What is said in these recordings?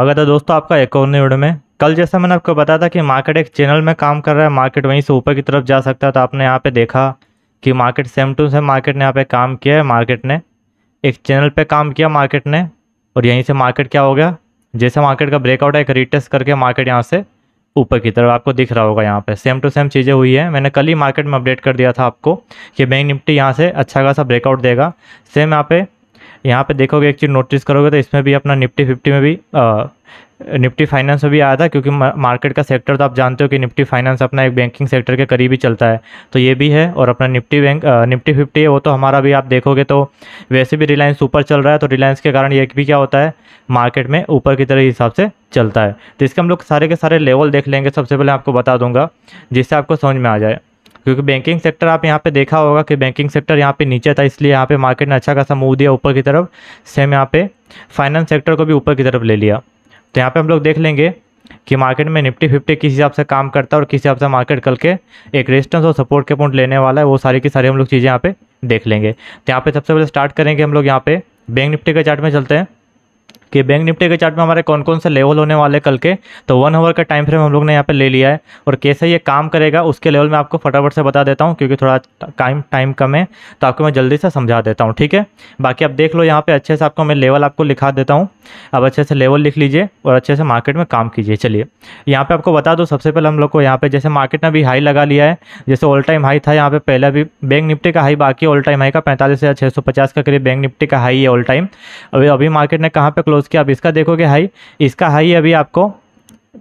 स्वागत है दोस्तों आपका एक और न्यू वीडियो में कल जैसा मैंने आपको बताया था कि मार्केट एक चैनल में काम कर रहा है मार्केट वहीं से ऊपर की तरफ जा सकता है तो आपने यहाँ पे देखा कि market same to same market ने यहाँ पे काम किया है मार्केट ने एक चैनल पे काम किया मार्केट ने और यहीं से मार्केट क्या हो गया जैसे मार्केट का ब्रेकआउट है एक रिटेस्ट करके मार्केट यहाँ से ऊपर की तरफ आपको दिख रहा होगा यहाँ पर सेम टू सेम चीज़ें हुई है मैंने कल ही मार्केट में अपडेट कर दिया था आपको कि बैंक निफ्टी यहाँ से अच्छा खासा ब्रेकआउट देगा सेम यहाँ पे यहाँ पे देखोगे एक चीज़ नोटिस करोगे तो इसमें भी अपना निफ्टी फिफ्टी में भी आ, निफ्टी फाइनेंस में भी आया था क्योंकि मार्केट का सेक्टर तो आप जानते हो कि निफ्टी फाइनेंस अपना एक बैंकिंग सेक्टर के करीब ही चलता है तो ये भी है और अपना निफ्टी बैंक निफ्टी फिफ्टी है वो तो हमारा भी आप देखोगे तो वैसे भी रिलायंस ऊपर चल रहा है तो रिलायंस के कारण ये भी क्या होता है मार्केट में ऊपर की तरह हिसाब से चलता है तो इसके हम लोग सारे के सारे लेवल देख लेंगे सबसे पहले आपको बता दूंगा जिससे आपको समझ में आ जाए क्योंकि बैंकिंग सेक्टर आप यहाँ पे देखा होगा कि बैंकिंग सेक्टर यहाँ पे नीचे था इसलिए यहाँ पे मार्केट ने अच्छा खासा मूव दिया ऊपर की तरफ सेम यहाँ पे फाइनेंस सेक्टर को भी ऊपर की तरफ ले लिया तो यहाँ पे हम लोग देख लेंगे कि मार्केट में निफ्टी फिफ्टी किस हिसाब से काम करता है और किस हिसाब से मार्केट कल के एक रेजिस्टेंस और सपोर्ट के पॉइंट लेने वाला है वो सारी की सारी हम लोग चीज़ें यहाँ पे देख लेंगे तो यहाँ पे सबसे पहले स्टार्ट करेंगे हम लोग यहाँ पे बैंक निफ्टी के चार्ट में चलते हैं कि बैंक निफ्टी के चार्ट में हमारे कौन कौन से लेवल होने वाले कल के तो वन आवर का टाइम फ्रेम हम लोग ने यहाँ पर ले लिया है और कैसे ये काम करेगा उसके लेवल में आपको फटाफट से बता देता हूँ क्योंकि थोड़ा टाइम टाइम कम है तो आपको मैं जल्दी से समझा देता हूँ ठीक है बाकी आप देख लो यहाँ पर अच्छे से आपको मैं लेवल आपको लिखा देता हूँ अब अच्छे से लेवल लिख लीजिए और अच्छे से मार्केट में काम कीजिए चलिए यहाँ पर आपको बता दो सबसे पहले हम लोग को यहाँ पर जैसे मार्केट ने अभी हाई लगा लिया है जैसे ऑल टाइम हाई था यहाँ पे पहले भी बैंक निफ्टी का हाई बाकी ऑल टाइम हाई का पैंतालीस हज़ार छः सौ पचास का करीब बैंक निफ्टी का हाई है ऑल टाइम अभी अभी मार्केट ने कहाँ पर क्लोज उसके आप इसका देखोगे हाई इसका हाई अभी आपको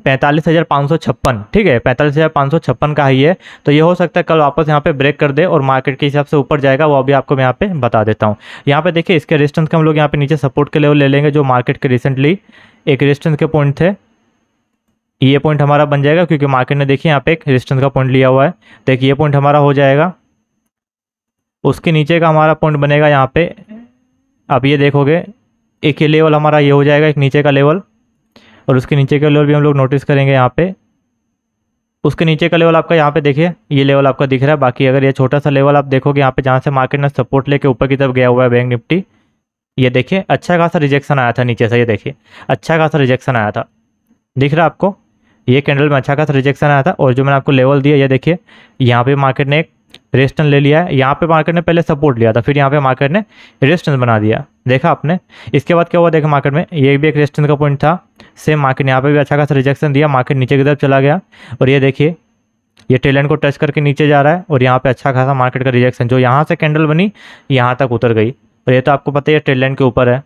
पैंतालीस हज़ार पाँच सौ छप्पन ठीक है पैंतालीस हज़ार पाँच सौ छप्पन का ही है तो ये हो सकता है कल वापस यहाँ पे ब्रेक कर दे और मार्केट के हिसाब से ऊपर जाएगा वो अभी आपको मैं यहाँ पे बता देता हूँ यहाँ पे देखिए इसके रेजिस्टेंस के हम लोग यहाँ पे नीचे सपोर्ट के लेवल ले लेंगे जो मार्केट के रिसेंटली एक रेजिस्टेंस के पॉइंट थे ये पॉइंट हमारा बन जाएगा क्योंकि मार्केट ने देखिए यहाँ पे एक रेजिस्टेंस का पॉइंट लिया हुआ है देखिए ये पॉइंट हमारा हो जाएगा उसके नीचे का हमारा पॉइंट बनेगा यहाँ पर आप ये देखोगे एक ये लेवल हमारा ये हो जाएगा एक नीचे का लेवल और उसके नीचे का लेवल भी हम लोग नोटिस करेंगे यहाँ पे उसके नीचे का लेवल आपका यहाँ पे देखिए ये लेवल आपका दिख रहा है बाकी अगर ये छोटा सा लेवल आप देखोगे यहाँ पे जहाँ से मार्केट ने सपोर्ट लेके ऊपर की तरफ गया हुआ है बैंक निफ्टी ये देखिए अच्छा खासा रिजेक्शन आया था नीचे से ये देखिए अच्छा खासा रिजेक्शन आया था दिख रहा है आपको ये कैंडल में अच्छा खासा रिजेक्शन आया था और जो मैंने आपको लेवल दिया ये देखिए यहाँ पर मार्केट ने एक रेजिस्टेंस ले लिया है यहाँ पे मार्केट ने पहले सपोर्ट लिया था फिर यहाँ पे मार्केट ने रेजिस्टेंस बना दिया देखा आपने इसके बाद क्या हुआ देखा मार्केट में ये भी एक रेजिस्टेंस का पॉइंट था सेम मार्केट यहाँ पे भी अच्छा खासा रिजेक्शन दिया मार्केट नीचे की तरफ चला गया और ये देखिए ये टेलेंट को टच करके नीचे जा रहा है और यहाँ पर अच्छा खासा मार्केट का रिजेक्शन जो यहाँ से कैंडल बनी यहाँ तक उतर गई और ये तो आपको पता है ये ट्रेड लाइन के ऊपर है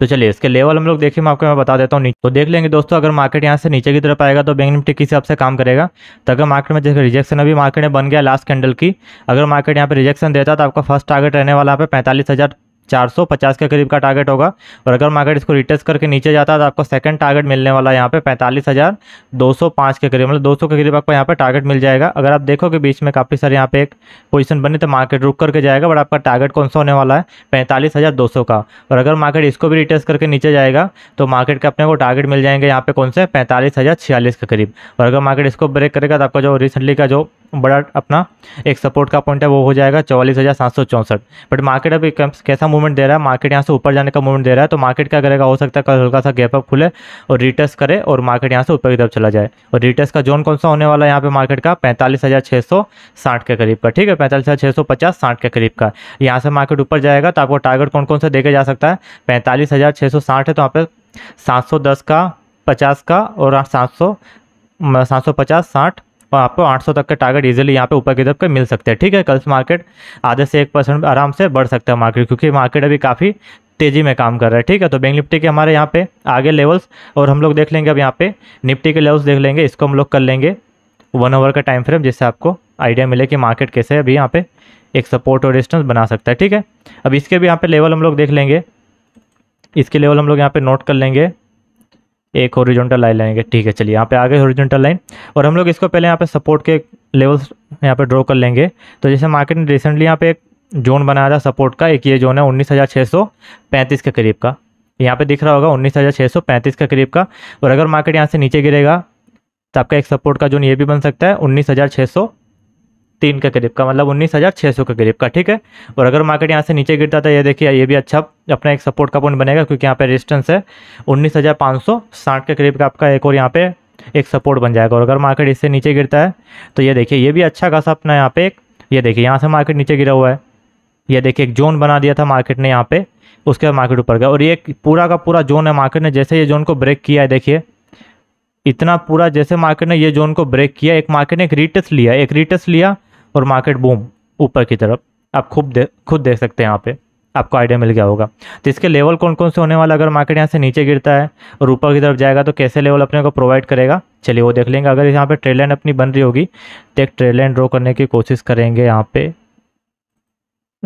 तो चलिए इसके लेवल हम लोग देखिए मैं आपको मैं बता देता हूँ तो देख लेंगे दोस्तों अगर मार्केट यहाँ से नीचे की तरफ आएगा तो बैंक निफ्टी किसी आपसे से काम करेगा तो अगर मार्केट में जैसे रिजेक्शन अभी मार्केट में बन गया लास्ट कैंडल की अगर मार्केट यहाँ पे रिजेक्शन देता तो आपका फर्स्ट टारगेट रहने वाला यहाँ पे पैंतालीस हज़ार 450 के करीब का टारगेट होगा और अगर मार्केट इसको रिटेस्ट करके नीचे जाता है तो आपको सेकंड टारगेट मिलने वाला है यहाँ पे पैंतालीस हज़ार दो सौ पाँच के करीब मतलब दो सौ के करीब आपको यहाँ पे टारगेट मिल जाएगा अगर आप देखोगे बीच में काफ़ी सारे यहाँ पे एक पोजीशन बनी तो मार्केट रुक करके जाएगा बट आपका टारगेट कौन सा होने वाला है पैंतालीस हज़ार दो सौ का और अगर मार्केट इसको भी रिटेस्ट करके नीचे जाएगा तो मार्केट के अपने को टारगेट मिल जाएंगे यहाँ पे कौन से पैंतालीस हज़ार छियालीस के करीब और अगर मार्केट इसको ब्रेक करेगा तो आपका जो रिसेंटली का जो बड़ा अपना एक सपोर्ट का पॉइंट है वो हो जाएगा चौवालीस हज़ार सात सौ चौंसठ बट मार्केट अभी कैसा मूवमेंट दे रहा है मार्केट यहाँ से ऊपर जाने का मूवमेंट दे रहा है तो मार्केट क्या करेगा हो सकता है कल हल्का सा गैप अप खुले और रिटर्स करे और मार्केट यहाँ से ऊपर की तरफ चला जाए और रिटर्स का जोन कौन सा होने वाला है यहाँ पर मार्केट का पैंतालीस हज़ार छः सौ साठ के करीब का ठीक है पैंतालीस हज़ार छः सौ पचास साठ के करीब का यहाँ से मार्केट ऊपर जाएगा तो आपको टारगेट कौन कौन सा देखे जा सकता है पैंतालीस हज़ार छः सौ साठ है तो यहाँ पे सात सौ दस का पचास का और सात सौ सात सौ पचास साठ आपको 800 तक के टारगेट इजीली यहाँ पे ऊपर की तरफ के मिल सकते हैं ठीक है कल्स मार्केट आधे से एक परसेंट आराम से बढ़ सकता है मार्केट क्योंकि मार्केट अभी काफ़ी तेजी में काम कर रहा है ठीक है तो बैंक निफ्टी के हमारे यहाँ पे आगे लेवल्स और हम लोग देख लेंगे अब यहाँ पे निफ्टी के लेवल्स देख लेंगे इसको हम लोग कर लेंगे वन आवर का टाइम फ्रेम जिससे आपको आइडिया मिले कि मार्केट कैसे अभी यहाँ पर एक सपोर्ट और डिस्टेंस बना सकता है ठीक है अब इसके भी यहाँ पर लेवल हम लोग देख लेंगे इसके लेवल हम लोग यहाँ पे नोट कर लेंगे एक हॉरिजॉन्टल लाइन लाएंगे ठीक है चलिए यहाँ पे आ गए हॉरिजॉन्टल लाइन और हम लोग इसको पहले यहाँ पे सपोर्ट के लेवल्स यहाँ पे ड्रॉ कर लेंगे तो जैसे मार्केट ने रिसेंटली यहाँ पे एक जोन बनाया था सपोर्ट का एक ये जोन है उन्नीस हज़ार छः सौ पैंतीस के करीब का यहाँ पे दिख रहा होगा उन्नीस हज़ार छः सौ पैंतीस के करीब का और अगर मार्केट यहाँ से नीचे गिरेगा तो आपका एक सपोर्ट का जोन ये भी बन सकता है उन्नीस हज़ार छः सौ तीन के करीब का मतलब उन्नीस हज़ार छः सौ के करीब का ठीक है और अगर मार्केट यहाँ से नीचे गिरता था तो ये देखिए ये भी अच्छा अपना एक सपोर्ट का पॉइंट बनेगा क्योंकि यहाँ पे रेजिस्टेंस है उन्नीस हज़ार पाँच सौ साठ के करीब का आपका एक और यहाँ पे एक सपोर्ट बन जाएगा और अगर मार्केट इससे नीचे गिरता है तो ये देखिए ये भी अच्छा खासा अपना यहाँ पे एक ये देखिए यहाँ से मार्केट नीचे गिरा हुआ है ये देखिए एक जोन बना दिया था मार्केट ने यहाँ पर उसके बाद मार्केट ऊपर गया और ये पूरा का पूरा जोन है मार्केट ने जैसे ये जोन को ब्रेक किया है देखिए इतना पूरा जैसे मार्केट ने ये जोन को ब्रेक किया एक मार्केट ने एक रिटेस्ट लिया एक रिटेस्ट लिया और मार्केट बूम ऊपर की तरफ आप खुद दे खुद देख सकते हैं यहाँ पे आपको आइडिया मिल गया होगा तो इसके लेवल कौन कौन से होने वाला अगर मार्केट यहाँ से नीचे गिरता है और ऊपर की तरफ जाएगा तो कैसे लेवल अपने को प्रोवाइड करेगा चलिए वो देख लेंगे अगर यहाँ पर ट्रेड लाइन अपनी बन रही होगी तो एक ट्रेड लाइन ड्रॉ करने की कोशिश करेंगे यहाँ पर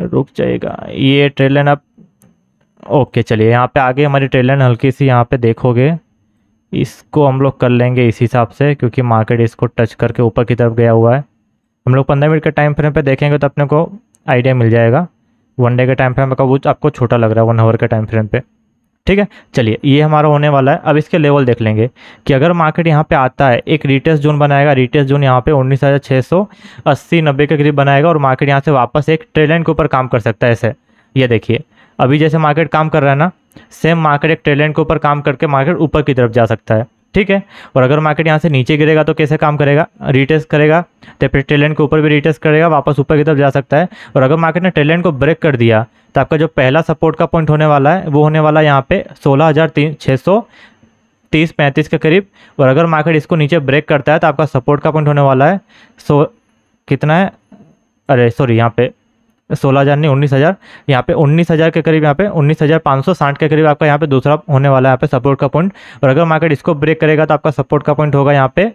रुक जाएगा ये ट्रेड लाइन आप ओके चलिए यहाँ पर आगे हमारी ट्रेड लाइन हल्की सी यहाँ पर देखोगे इसको हम लोग कर लेंगे इस हिसाब से क्योंकि मार्केट इसको टच करके ऊपर की तरफ गया हुआ है हम लोग पंद्रह मिनट के टाइम फ्रेम पर देखेंगे तो अपने को आइडिया मिल जाएगा वन डे के टाइम फ्रेम का वो आपको छोटा लग रहा है वन आवर के टाइम फ्रेम पर ठीक है चलिए ये हमारा होने वाला है अब इसके लेवल देख लेंगे कि अगर मार्केट यहाँ पे आता है एक रिटेल जोन बनाएगा रिटेल जोन यहाँ पे उन्नीस हज़ार छः सौ अस्सी नब्बे के करीब बनाएगा और मार्केट यहाँ से वापस एक ट्रेलाइन के ऊपर काम कर सकता है ऐसे ये देखिए अभी जैसे मार्केट काम कर रहा है ना सेम मार्केट एक ट्रेलाइन के ऊपर काम करके मार्केट ऊपर की तरफ जा सकता है ठीक है और अगर मार्केट यहाँ से नीचे गिरेगा तो कैसे काम करेगा रिटेस्ट करेगा तो फिर टेलेंट के ऊपर भी रिटेस्ट करेगा वापस ऊपर की तरफ जा सकता है और अगर मार्केट ने टेलेंट को ब्रेक कर दिया तो आपका जो पहला सपोर्ट का पॉइंट होने वाला है वो होने वाला है यहाँ पे सोलह हज़ार तीन छः सौ तीस पैंतीस के करीब और अगर मार्केट इसको नीचे ब्रेक करता है तो आपका सपोर्ट का पॉइंट होने वाला है सो कितना है अरे सॉरी यहाँ पे सोलह हज़ार नहीं उन्नीस हज़ार यहाँ पे उन्नीस हज़ार के करीब यहाँ पे उन्नीस हज़ार पाँच सौ साठ के करीब आपका यहाँ पे दूसरा होने वाला है यहाँ पे सपोर्ट का पॉइंट और अगर मार्केट इसको ब्रेक करेगा तो आपका सपोर्ट का पॉइंट होगा यहाँ पे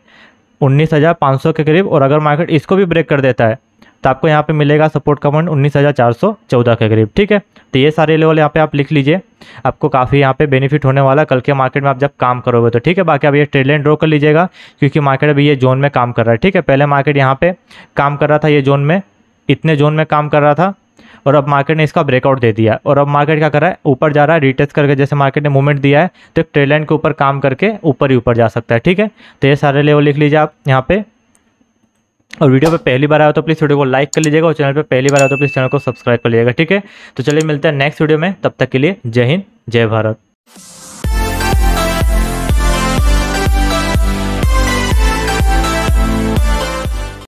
उन्नीस हज़ार पाँच सौ के करीब और अगर मार्केट इसको भी ब्रेक कर देता है तो आपको यहाँ पे मिलेगा सपोर्ट का पॉइंट उन्नीस हज़ार चार सौ चौदह के करीब ठीक है तो ये सारे लेवल यहाँ पे आप लिख लीजिए आपको काफ़ी यहाँ पे बेनिफिट होने वाला कल के मार्केट में आप जब काम करोगे तो ठीक है बाकी आप ये ट्रेड लाइन ड्रॉ कर लीजिएगा क्योंकि मार्केट अभी ये जोन में काम कर रहा है ठीक है पहले मार्केट यहाँ पे काम कर रहा था ये जोन में इतने जोन में काम कर रहा था और अब मार्केट ने इसका ब्रेकआउट दे दिया और अब मार्केट क्या कर रहा है ऊपर जा रहा है रिटेस्ट करके जैसे मार्केट ने मूवमेंट दिया है तो एक ट्रेलाइन के ऊपर काम करके ऊपर ही ऊपर जा सकता है ठीक है तो ये सारे लेवल लिख लीजिए आप यहाँ पे और वीडियो पे पहली बार आया तो प्लीज़ वीडियो को लाइक कर लीजिएगा और चैनल पर पहली बार आया तो प्लीज़ चैनल को सब्सक्राइब कर लीजिएगा ठीक है तो चलिए मिलते हैं नेक्स्ट वीडियो में तब तक के लिए जय हिंद जय भारत